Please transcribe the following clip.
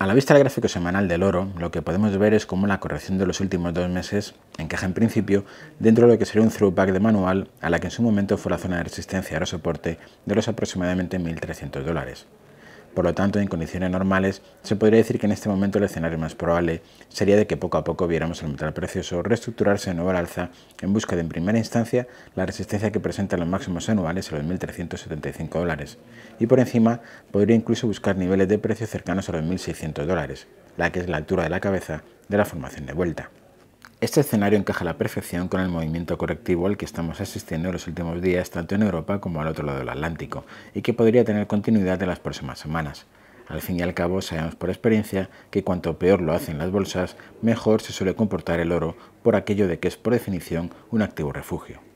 A la vista del gráfico semanal del oro, lo que podemos ver es cómo la corrección de los últimos dos meses encaja en principio dentro de lo que sería un throwback de manual a la que en su momento fue la zona de resistencia y soporte de los aproximadamente 1.300 dólares. Por lo tanto, en condiciones normales, se podría decir que en este momento el escenario más probable sería de que poco a poco viéramos el metal precioso reestructurarse de nuevo al alza en busca de en primera instancia la resistencia que presenta los máximos anuales a los 1.375 dólares y por encima podría incluso buscar niveles de precio cercanos a los 1.600 dólares, la que es la altura de la cabeza de la formación de vuelta. Este escenario encaja a la perfección con el movimiento correctivo al que estamos asistiendo en los últimos días tanto en Europa como al otro lado del Atlántico y que podría tener continuidad en las próximas semanas. Al fin y al cabo sabemos por experiencia que cuanto peor lo hacen las bolsas, mejor se suele comportar el oro por aquello de que es por definición un activo refugio.